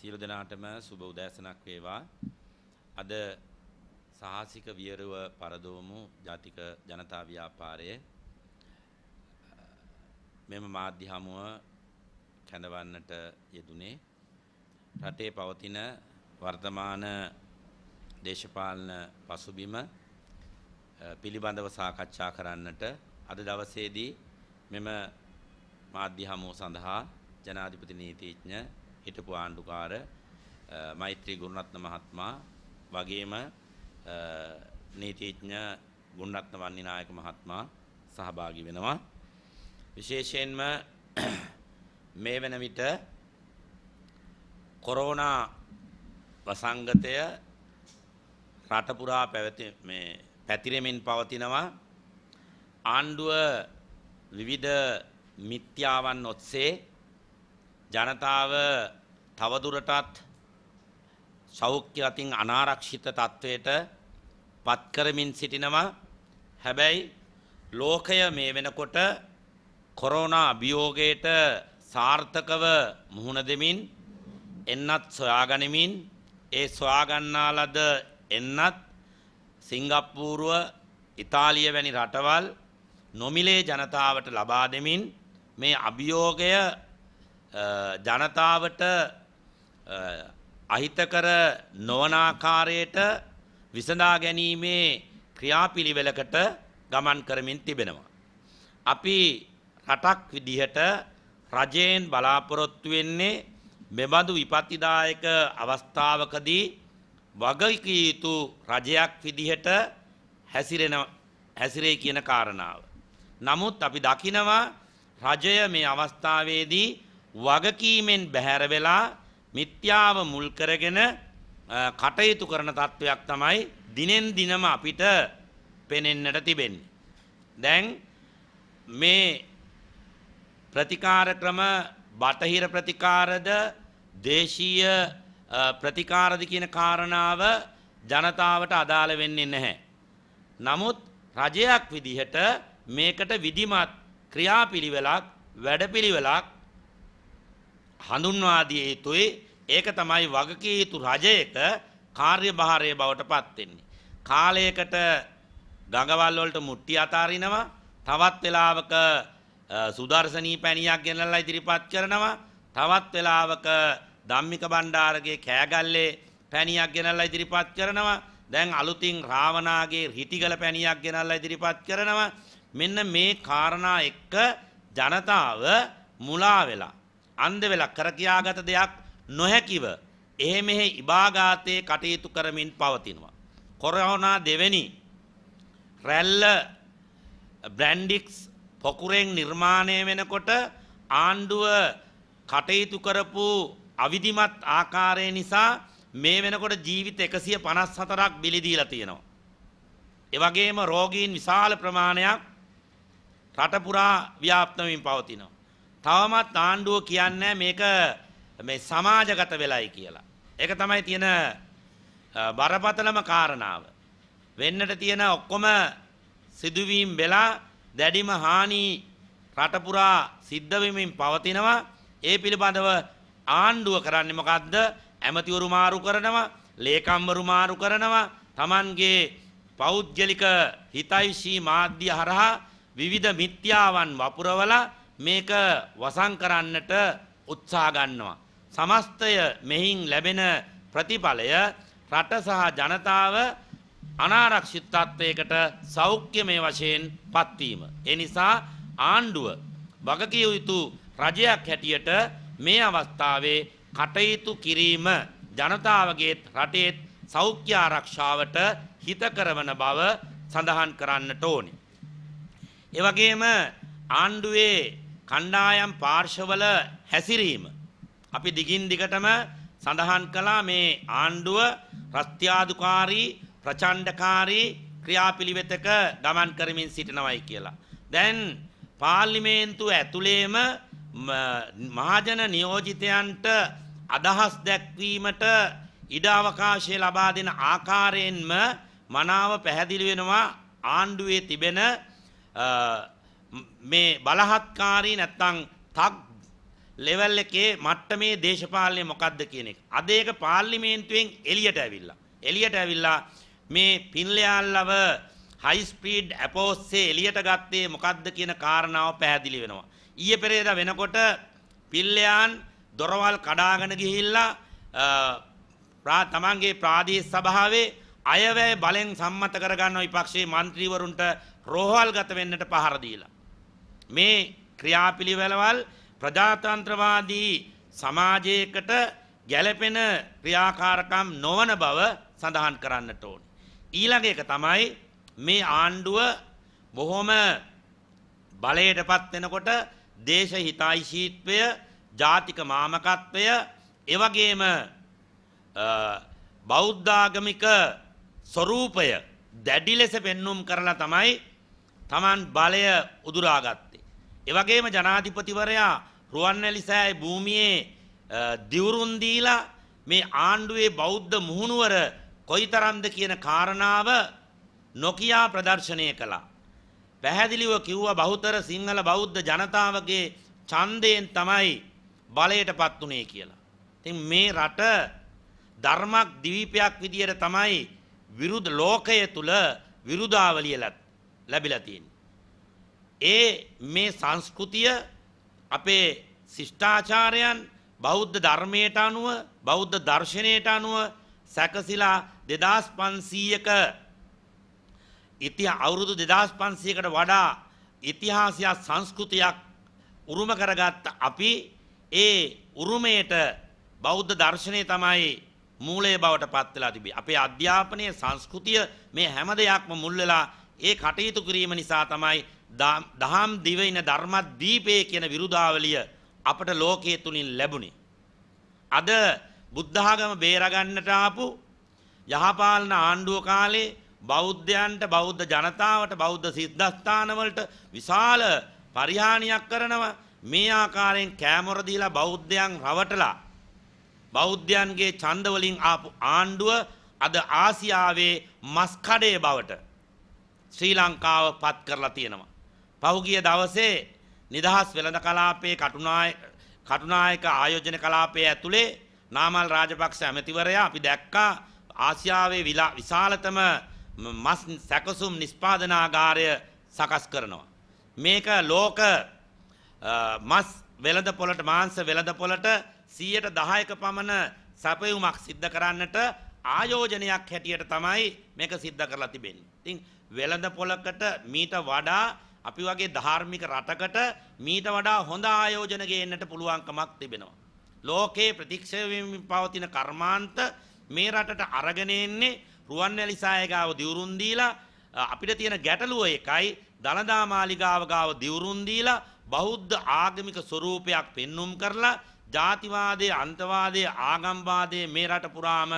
සියලු දෙනාටම සුබ උදෑසනක් වේවා. අද සාහසික වියරුව පරදවමු ජාතික ජනතා ව්‍යාපාරයේ මෙම මාධ්‍ය හමුව කැඳවන්නට යෙදුනේ රටේ පවතින වර්තමාන දේශපාලන පසුබිම පිළිබඳව සාකච්ඡා කරන්නට අද දවසේදී මෙම මාධ්‍ය හමුව සඳහා ජනාධිපති නීතිඥ හිටපු ආණ්ඩුකාර මෛත්‍රී ගුණරත්න මහත්මයා වගේම නීතිඥ ගුණරත්න වන්නිනායක මහත්මයා සහභාගී වෙනවා විශේෂයෙන්ම මේ වෙන විට කොරෝනා වසංගතය රට පුරා පැවති මේ පැතිරෙමින් පවතිනවා ආණ්ඩුව විවිධ මිත්‍යාවන් ඔස්සේ ජනතාව තවදුරටත් සෞඛ්‍ය අතින් අනාරක්ෂිත තත්ත්වයට පත් කරමින් සිටිනවා. හැබැයි ලෝකය මේ වෙනකොට කොරෝනා අභියෝගයට සාර්ථකව මුහුණ දෙමින් එන්නත් සොයාගනිමින් ඒ සොයාගන්නා ලද එන්නත් සිංගප්පූරුව ඉතාලිය වැනි රටවල් නොමිලේ ජනතාවට ලබා දෙමින් මේ අභියෝගය ජනතාවට අහිතකර නොවනාකාරයට විසඳා ගැනීමේ ක්‍රියාපිළිවෙලකට ගමන් කරමින් තිබෙනවා. අපි රටක් විදිහට රජයෙන් බලාපොරොත්තු වෙන්නේ මෙබඳු විපත්තිදායක අවස්ථාවකදී වගකී යුතු රජයක් විදිහට හැසිරෙන හැසිරේ කියන කාරණාව. නමුත් අපි දකිනවා රජය මේ අවස්ථාවේදී වගකීමෙන් බැහැර වෙලා මිත්‍යාව මුල් කරගෙන කටයුතු කරන තත්ත්වයක් තමයි දිනෙන් දිනම අපිට පෙනෙන්නට තිබෙන්නේ. දැන් මේ ප්‍රතිකාර ක්‍රම බටහිර ප්‍රතිකාරද දේශීය ප්‍රතිකාරද කියන කාරණාව ජනතාවට අදාළ වෙන්නේ නැහැ. නමුත් රජයක් විදිහට මේකට විධිමත් ක්‍රියාපිළිවෙලක් වැඩපිළිවෙලක් හඳුන්වා දිය යුතුයි ඒක තමයි වගකිය යුතු රජයක කාර්යභාරය බවට පත් වෙන්නේ. කාලයකට ගඟවල් වලට මුට්ටි අතාරිනවා තවත් වෙලාවක සුදර්ශනී පැණියක් ගෙනල්ලා ඉදිරිපත් කරනවා තවත් වෙලාවක ධම්මික බණ්ඩාරගේ කෑගල්ලේ පැණියක් ගෙනල්ලා ඉදිරිපත් කරනවා දැන් අලුතින් රාවණාගේ රිටිගල පැණියක් ගෙනල්ලා ඉදිරිපත් කරනවා මෙන්න මේ කාරණා එක්ක ජනතාව මුලා වෙලා අන්ධ වෙලා කර කියාගත දෙයක් නොහැකිව එහෙ මෙහෙ ඉබාගාතේ කටයුතු කරමින් පවතිනවා. කොරෝනා දෙවෙනි රැල්ල බ්‍රැන්ඩික්ස් පොකුරෙන් නිර්මාණය වෙනකොට ආණ්ඩුව කටයුතු කරපු අවිධිමත් ආකාරය නිසා මේ වෙනකොට ජීවිත 154ක් බිලි දීලා තියෙනවා. ඒ වගේම රෝගීන් විශාල ප්‍රමාණයක් රට පුරා ව්‍යාප්ත වෙමින් පවතිනවා. තවමත් ආණ්ඩුව කියන්නේ මේක මේ සමාජගත වෙලයි කියලා. ඒක තමයි තියෙන බරපතලම කාරණාව. වෙන්නට තියෙන ඔක්කොම සිදුවීම් වෙලා දැඩිම හානි රට පුරා සිද්ධ වෙමින් පවතිනවා. ඒ පිළිබඳව ආණ්ඩුව කරන්නේ මොකද්ද? ඇමතිවරු මාරු කරනවා, ලේකම්වරු මාරු කරනවා, Tamanගේ පෞද්ගලික හිතයිෂී මාධ්‍ය හරහා විවිධ මිත්‍යාවන් වපුරවලා මේක වසන් කරන්නට උත්සාහ ගන්නවා. සමස්තය මෙහින් ලැබෙන ප්‍රතිඵලය රට සහ ජනතාව අනාරක්ෂිත තත්වයකට සෞඛ්‍යමය වශයෙන් පත්වීම. ඒ නිසා ආණ්ඩුව වගකිය යුතු රජයක් හැටියට මේ අවස්ථාවේ කටයුතු කිරීම ජනතාවගේ රටේ සෞඛ්‍ය ආරක්ෂාවට හිත කරවන බව සඳහන් කරන්නට ඕනි. එවගේම ආණ්ඩුවේ කණ්ඩායම් පාර්ශවල හැසිරීම අපි දිගින් දිගටම සඳහන් කළා මේ ආණ්ඩුව රත්යාදුකාරී ප්‍රචණ්ඩකාරී ක්‍රියාපිළිවෙතක ගමන් කරමින් සිටිනවයි කියලා. දැන් පාර්ලිමේන්තුව ඇතුළේම මහජන නියෝජිතයන්ට අදහස් දැක්වීමට ඉඩ අවකාශය ලබා දෙන ආකාරයෙන්ම මනාව පැහැදිලි වෙනවා ආණ්ඩුවේ තිබෙන මේ බලහත්කාරී නැත්තම් තක් ලෙවල් එකේ මට්ටමේ දේශපාලනය මොකක්ද කියන එක. අද ඒක පාර්ලිමේන්තුවෙන් එළියට ඇවිල්ලා. එළියට ඇවිල්ලා මේ පින්ලයාල්ලව හයි ස්පීඩ් අපෝස්සේ එළියට ගත්තේ මොකක්ද කියන කාරණාව පැහැදිලි වෙනවා. ඊයේ පෙරේදා වෙනකොට පිල්ලයන් දොරවල් කඩාගෙන ගිහිල්ලා තමන්ගේ ප්‍රාදේශ සභාවේ අයවැය බලෙන් සම්මත කරගන්න විපක්ෂයේ මන්ත්‍රීවරුන්ට රෝහල්ගත වෙන්නට පහර දීලා මේ ක්‍රියාපිළිවෙළවල් ප්‍රජාතන්ත්‍රවාදී සමාජයකට ගැළපෙන ක්‍රියාකාරකම් නොවන බව සඳහන් කරන්නට ඕන. ඊළඟ එක තමයි මේ ආණ්ඩුව බොහොම බලයටපත් වෙනකොට දේශ හිතයිශීත්වය, ජාතික මාමකත්වය, එවැගේම බෞද්ධාගමික ස්වરૂපය දැඩි ලෙස පෙන්눔 කරලා තමයි Taman බලය උදුරාගත්තේ. එවගේම ජනාධිපතිවරයා රුවන්වැලි සෑය භූමියේ දිවුරුන් දීලා මේ ආණ්ඩුවේ බෞද්ධ මුහුණුවර කොයිතරම්ද කියන කාරණාව නොකියා ප්‍රදර්ශනය කළා. පැහැදිලිව කිව්වා බහුතර සිංහල බෞද්ධ ජනතාවගේ ඡන්දයෙන් තමයි බලයටපත් උනේ කියලා. ඉතින් මේ රට ධර්මක් දිවීපයක් විදියට තමයි විරුද්ධ ලෝකය තුල විරුදාවලිය ලැබිලා තියෙන්නේ. ඒ මේ සංස්කෘතිය අපේ ශිෂ්ඨාචාරයන් බෞද්ධ ධර්මයට අනුව බෞද්ධ දර්ශනයට අනුව සැකසිලා දෙදස් පන්සීයක ඉති අවුරුදු දෙදස් පන්සයකට වඩා ඉතිහාසයක් සංස්කෘතියක් උරුම කරගත්ත අපි ඒ උරුමයට බෞද්ධ දර්ශනය තමයි මූලය බවට පත්වෙලා තිබේ. අපේ අධ්‍යාපනය සංස්කෘතිය මේ හැම දෙයක්ම මුල් වෙලා ඒ කටයුතු කිරීම නිසා තමයි දහම් දිවයින ධර්මත් දීපය කියන විරුදාවලිය අපට ලෝකයේ තුලින් ලැබුණි. අද බුද්ධාගම බේරගන්නට ආපු යහපාලන ආණ්ඩුව කාලේ බෞද්ධයන්ට බෞද්ධ ජනතාවට බෞද්ධ සිද්ධස්ථානවලට විශාල පරිහානියක් කරනවා මේ ආකාරයෙන් කෑමොර දීලා බෞද්ධයන් රවටලා බෞද්ධයන්ගේ ඡන්ද වලින් ආපු ආණ්ඩුව අද ආසියාවේ මස්කඩේ බවට ශ්‍රී ලංකාව පත් කරලා තියෙනවා පහුගිය දවසේ නිදහස් වෙළඳ කලාපයේ කටුනායක ආයෝජන කලාපයේ ඇතුලේ නාමල් රාජපක්ෂ ඇමතිවරයා අපි දැක්කා ආසියාවේ විශාලතම මස් සැකසුම් නිෂ්පාදනාගාරය සකස් කරනවා. මේක ලෝක මස් වෙළඳ පොළට මාංශ වෙළඳ පොළට 110ක පමණ සැපයුමක් සිද්ධ කරන්නට ආයෝජනයක් හැටියට තමයි මේක සිද්ධ කරලා තිබෙන්නේ. ඉතින් වෙළඳ පොළකට මීට වඩා අපි වගේ ධාර්මික රටකට මීට වඩා හොඳ ආයෝජන ගේන්නට පුළුවන්කමක් තිබෙනවා. ලෝකේ ප්‍රතික්ෂේපයෙන් පවතින කර්මාන්ත මේ රටට අරගෙන එන්නේ රුවන්වැලි සායගාව දිවුරුන් දීලා අපිට තියෙන ගැටලුව එකයි දලදා මාලිගාව ගාව දිවුරුන් දීලා බෞද්ධ ආගමික ස්වරූපයක් පෙන්눔 කරලා ජාතිවාදයේ අන්තවාදයේ ආගම්වාදයේ මේ රට පුරාම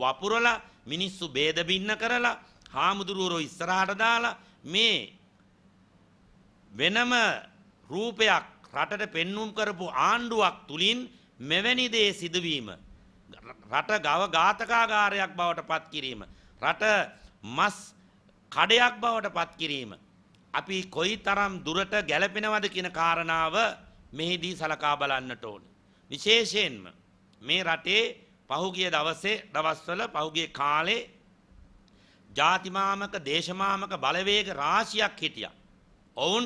වපුරලා මිනිස්සු ભેද බින්න කරලා හාමුදුරුවෝ ඉස්සරහට දාලා මේ වෙනම රූපයක් රටට පෙන්눔 කරපු ආණ්ඩුවක් තුලින් මෙවැනි දේ සිදුවීම රට ගව ඝාතකාගාරයක් බවට පත් කිරීම රට මස් කඩයක් බවට පත් කිරීම අපි කොයිතරම් දුරට ගැලපෙනවද කියන කාරණාව මෙහිදී සලකා බලන්නට ඕන විශේෂයෙන්ම මේ රටේ පහුගිය දවසේ දවස්වල පහුගිය කාලේ ජාතිමාමක දේශමාමක බලවේග රාශියක් හිටියා ඔවුන්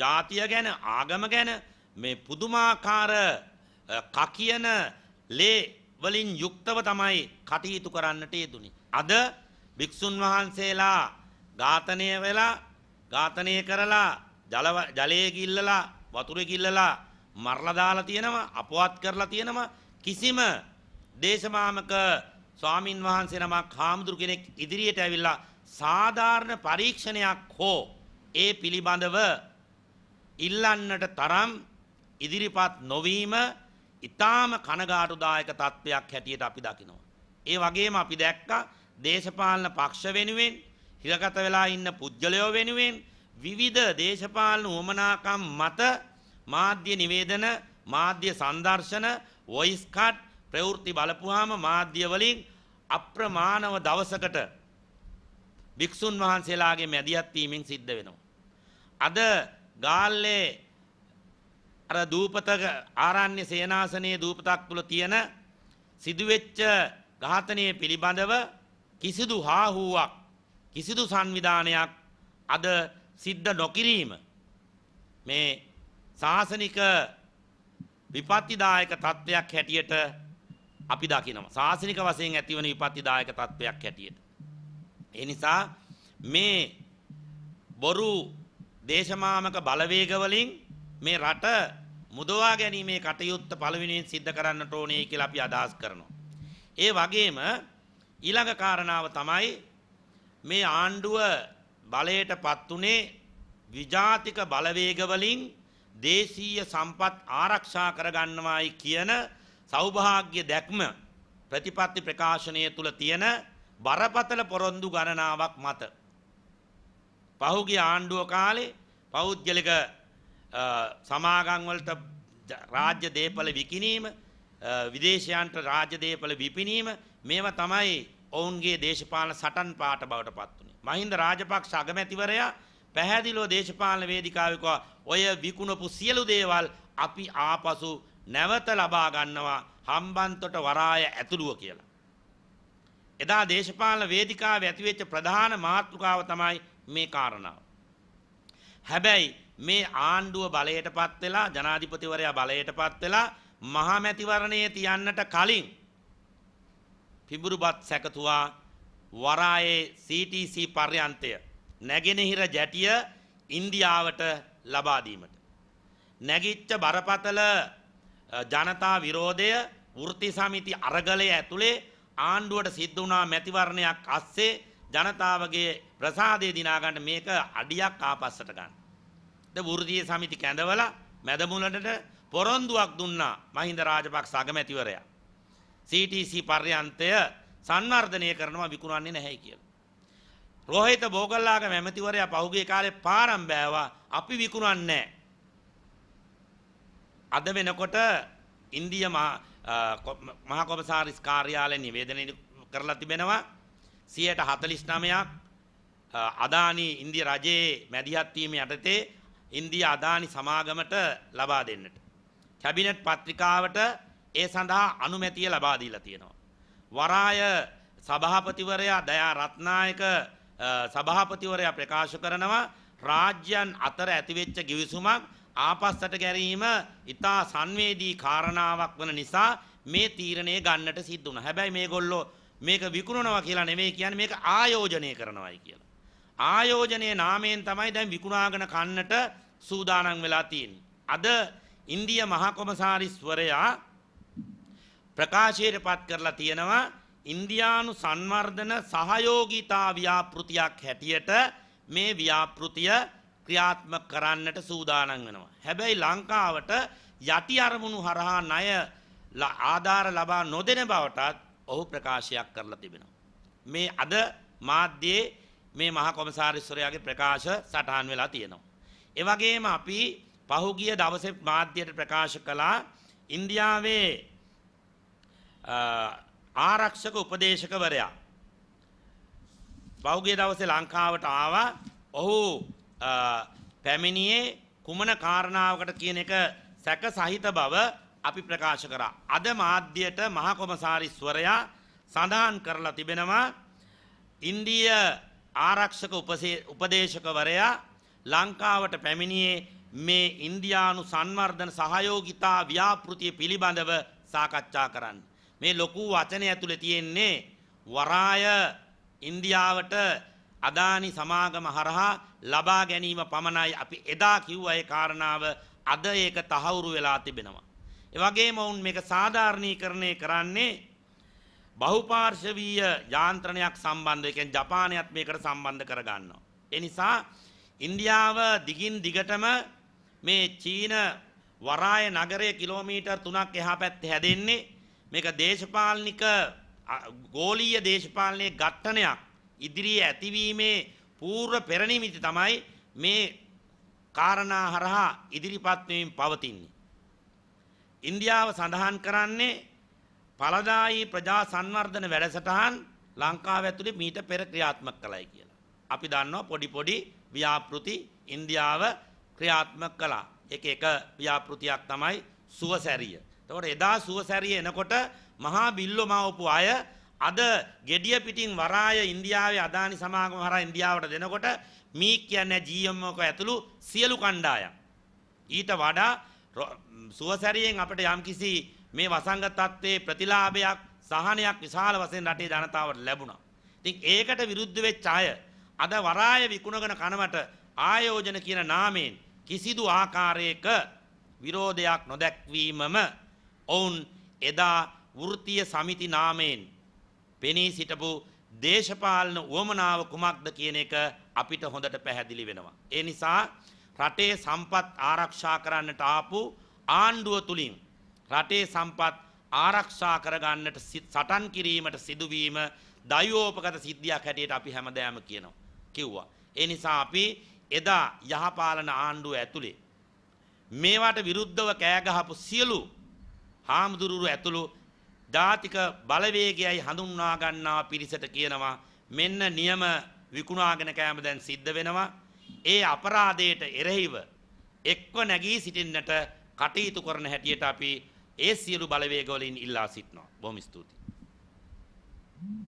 ජාතිය ගැන ආගම ගැන මේ පුදුමාකාර කකියන ලේ වලින් යුක්තව තමයි කටයුතු කරන්නට යෙදුනි. අද භික්ෂුන් වහන්සේලා ඝාතනය වෙලා ඝාතනය කරලා ජල ජලයේ ගිල්ලලා වතුරේ ගිල්ලලා මරලා දාලා තියෙනවා අපවත් කරලා තියෙනවා කිසිම දේශමාමක ස්වාමින් වහන්සේ නමක් හාමුදුරු කෙනෙක් ඉදිරියට ඇවිල්ලා සාධාරණ පරීක්ෂණයක් හෝ ඒ පිළිබඳව ඉල්ලන්නට තරම් ඉදිරිපත් නොවීම ඉතාම කනගාටුදායක තත්ත්වයක් හැටියට අපි දකිනවා. ඒ වගේම අපි දැක්කා දේශපාලන පක්ෂ වෙනුවෙන් හිරගත වෙලා ඉන්න පුද්ගලයෝ වෙනුවෙන් විවිධ දේශපාලන උවමනාකම් මත මාධ්‍ය නිවේදන මාධ්‍ය සංදර්ශන වොයිස් කට් ප්‍රවෘත්ති බලපුවාම මාධ්‍ය වලින් අප්‍රමාණව දවසකට භික්ෂුන් වහන්සේලාගේ මැදිහත් වීමෙන් සිද්ධ වෙනවා. අද ගාල්ලේ අර දූපතක ආරාණ්‍ය සේනාසනයේ දූපතක් තුල තියෙන සිදුවෙච්ච ඝාතනය පිළිබඳව කිසිදු හාහුවක් කිසිදු සංවිධානයක් අද සිද්ධ නොකිරීම මේ සාසනික විපත්තිදායක තත්ත්වයක් හැටියට අපි දකිනවා. සාසනික වශයෙන් ඇතිවන විපත්තිදායක තත්ත්වයක් හැටියට. ඒ නිසා මේ බොරු දේශමාමක බලවේගවලින් මේ රට මුදවා ගැනීමේ කටයුත්ත පළවෙනියෙන් සිද්ධ කරන්නට ඕනේ කියලා අපි අදහස් කරනවා. ඒ වගේම ඊළඟ කාරණාව තමයි මේ ආණ්ඩුව බලයටපත් උනේ විජාතික බලවේගවලින් දේශීය සම්පත් ආරක්ෂා කරගන්නවායි කියන සෞභාග්‍ය දැක්ම ප්‍රතිපත්ති ප්‍රකාශනය තුල තියෙන බරපතල පොරොන්දු ගණනාවක් මත පහුගිය ආණ්ඩුව කාලේ පෞද්ගලික සමාගම් වලට රාජ්‍ය දේපල විකිණීම විදේශයන්ට රාජ්‍ය දේපල විපිනීම මේවා තමයි ඔවුන්ගේ දේශපාලන සටන් පාට බවට පත් වුණේ. මහින්ද රාජපක්ෂ අගමැතිවරයා පැහැදිලිව දේශපාලන වේදිකාවේ කෝ ඔය විකුණපු සියලු දේවල් අපි ආපසු නැවත ලබා ගන්නවා හම්බන්තොට වරාය ඇතුළුව කියලා. එදා දේශපාලන වේදිකාවේ ඇතිවෙච්ච ප්‍රධාන මාතෘකාව තමයි මේ කාරණාව. හැබැයි මේ ආණ්ඩුව බලයටපත් වෙලා ජනාධිපතිවරයා බලයටපත් වෙලා මහා මැතිවරණයේ තියන්නට කලින් පිඹුරුබත් සැකතුවා වරායේ CTC පර්යන්තය නැගෙනහිර ජැටිය ඉන්දියාවට ලබා දීමට නැගිච්ච බරපතල ජනතා විරෝධය වෘත්ති සමිති අරගලය ඇතුලේ ආණ්ඩුවට සිද්ධ වුණා මැතිවරණයක් අස්සේ ජනතාවගේ ප්‍රසාදය දිනාගන්න මේක අඩියක් ආපස්සට ගන්න. ද වෘදීය සමිති කැඳවලා මැද මුලට පොරොන්දුවක් දුන්නා මහින්ද රාජපක්ෂ අගමැතිවරයා. CTC පර්යන්තය සංවර්ධනය කරනවා විකුණන්නේ නැහැ කියලා. රෝහිත බෝගල්ලාගේ මැමතිවරයා පහුගිය කාලේ පාරම් බෑවා අපි විකුණන්නේ අද වෙනකොට ඉන්දිය මහා කොමසාරිස් කාර්යාලය නිවේදනය කරලා තිබෙනවා සියයට හතලිස් නමයක් අදානී ඉන්දිය රජයේ මැදිහත්වීම යටතේ ඉන්දිය අදානි සමාගමට ලබා දෙන්නට. කැබිනට් පත්‍රිකාවට ඒ සඳහා අනුමැතිය ලබා දීලා තියෙනවා. වරාය සභාපතිවරයා දයා රත්නායක සභාපතිවරයා ප්‍රකාශ කරනවා රාජ්‍යයන් අතර ඇතිවෙච්ච ගිවිසුමක් ආපස්සට ගැරීම ඉතා සංවේදී කාරණාවක් වන නිසා මේ තීරණය ගන්නට සිද්ධ වුණා. හැබැයි මේගොල්ලෝ මේක විකුණනවා කියලා නෙමෙයි කියන්නේ මේක ආයෝජනය කරනවායි කියලා. ආයෝජනයේ නාමයෙන් තමයි දැන් විකුණාගෙන කන්නට සූදානම් වෙලා තියෙන්නේ. අද ඉන්දියා මහ කොමසාරිස්වරයා ප්‍රකාශයටපත් කරලා තියෙනවා ඉන්දියානු සංවර්ධන සහයෝගීතා ව්‍යාපෘතියක් හැටියට මේ ව්‍යාපෘතිය ක්‍රියාත්මක කරන්නට සූදානම් වෙනවා. හැබැයි ලංකාවට යටි අරමුණු හරහා ණය ආධාර ලබා නොදෙන බවටත් ඔහු ප්‍රකාශයක් කරලා තිබෙනවා. මේ අද මාධ්‍යයේ මේ මහා කොමසාරිස්වරයාගේ ප්‍රකාශ සටහන් වෙලා තියෙනවා. ඒ වගේම අපි පහුගිය දවසේ මාධ්‍යයට ප්‍රකාශ කළා ඉන්දියාවේ ආරක්ෂක උපදේශකවරයා පෞගේ දවසේ ලංකාවට ආවා ඔහු පැමිණියේ කුමන කාරණාවකට කියන එක සැක සහිත බව අපි ප්‍රකාශ කරා. අද මාධ්‍යයට මහකොමසාරිස්වරයා සඳහන් කරලා තිබෙනවා ඉන්දිය ආරක්ෂක උපදේශකවරයා ලංකාවට පැමිණියේ මේ ඉන්දියානු සංවර්ධන සහයෝගිතා ව්‍යාපෘතිය පිළිබඳව සාකච්ඡා කරන්න. මේ ලොකු වචනය ඇතුළේ තියෙන්නේ වරාය ඉන්දියාවට අදානි සමාගම හරහා ලබා ගැනීම පමණයි අපි එදා කිව්ව ඒ කාරණාව අද ඒක තහවුරු වෙලා තිබෙනවා. එවගේම ඔවුන් මේක සාධාරණීකරණය කරන්නේ බහුපාර්ශවීය යාන්ත්‍රණයක් සම්බන්ධ ඒ කියන්නේ ජපානයත් මේකට සම්බන්ධ කරගන්නවා. ඒ නිසා ඉන්දියාව දිගින් දිගටම මේ චීන වරාය නගරයේ කිලෝමීටර් 3ක් එහා පැත්තේ හැදෙන්නේ මේක දේශපාලනික ගෝලීය දේශපාලනයේ ඝට්ටනයක් ඉදිරියේ ඇතිවීමේ పూర్ව පෙරනිමිති තමයි මේ කාරණා හරහා ඉදිරිපත් වීම පවතින්නේ ඉන්දියාව සඳහන් කරන්නේ පලදායි ප්‍රජා සංවර්ධන වැඩසටහන් ලංකාව ඇතුළේ මීට පෙර ක්‍රියාත්මක කළයි කියලා. අපි දන්නවා පොඩි පොඩි ව්‍යාපෘති ඉන්දියාව ක්‍රියාත්මක කළා. එක එක ව්‍යාපෘතියක් තමයි සුවසැරිය. එතකොට එදා සුවසැරිය එනකොට මහා බිල්ලෝ මවපු අය අද gediya පිටින් වරාය ඉන්දියාවේ අදානි සමාගම හරහා ඉන්දියාවට දෙනකොට මී කියන්නේ GMO ක ඇතුළු සියලු කණ්ඩායම්. ඊට වඩා සුවසැරියෙන් අපට යම්කිසි මේ වසංගත තත්ත්වයේ ප්‍රතිලාභයක් සහනයක් විශාල වශයෙන් රටේ ජනතාවට ලැබුණා. ඉතින් ඒකට විරුද්ධ වෙච්ච අය අද වරාය විකුණගෙන කනවට ආයෝජන කියන නාමයෙන් කිසිදු ආකාරයක විරෝධයක් නොදැක්වීමම ඔවුන් එදා වෘත්තීය සමිති නාමයෙන් පෙනී සිටපු දේශපාලන උවමනාව කුමක්ද කියන එක අපිට හොඳට පැහැදිලි වෙනවා. ඒ නිසා රටේ සම්පත් ආරක්ෂා කරන්නට ආපු ආණ්ඩුව තුලින් රටේ සම්පත් ආරක්ෂා කරගන්නට සටන් කිරීමට සිදුවීම දයෝපගත සිද්ධියක් හැටියට අපි හැමදාම කියනවා කිව්වා. ඒ නිසා අපි එදා යහපාලන ආණ්ඩුව ඇතුලේ මේවට විරුද්ධව කෑගහපු සියලු හාමුදුරුවරු ඇතුළු ජාතික බලවේගයයි හඳුන්වා ගන්නා පිරිසට කියනවා මෙන්න නියම විකුණාගෙන කෑම දැන් සිද්ධ වෙනවා ඒ අපරාධයට එරෙහිව එක්ව නැගී සිටින්නට කටයුතු කරන හැටියට අපි ඒ සියලු බලවේගවලින් ඉල්ලා සිටිනවා. බොහොම ස්තුතියි.